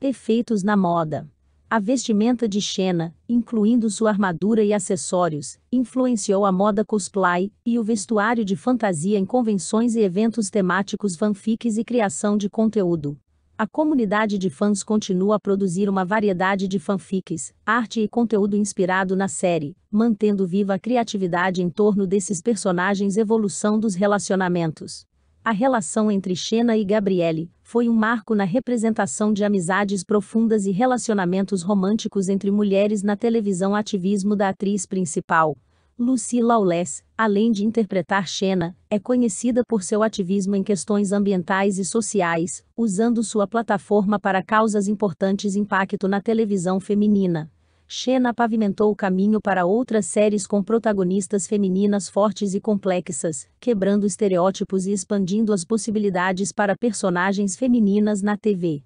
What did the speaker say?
Efeitos na moda. A vestimenta de Xena, incluindo sua armadura e acessórios, influenciou a moda cosplay e o vestuário de fantasia em convenções e eventos temáticos fanfics e criação de conteúdo. A comunidade de fãs continua a produzir uma variedade de fanfics, arte e conteúdo inspirado na série, mantendo viva a criatividade em torno desses personagens e evolução dos relacionamentos. A relação entre Xena e Gabriele foi um marco na representação de amizades profundas e relacionamentos românticos entre mulheres na televisão ativismo da atriz principal. Lucy Lawless, além de interpretar Xena, é conhecida por seu ativismo em questões ambientais e sociais, usando sua plataforma para causas importantes impacto na televisão feminina. Xena pavimentou o caminho para outras séries com protagonistas femininas fortes e complexas, quebrando estereótipos e expandindo as possibilidades para personagens femininas na TV.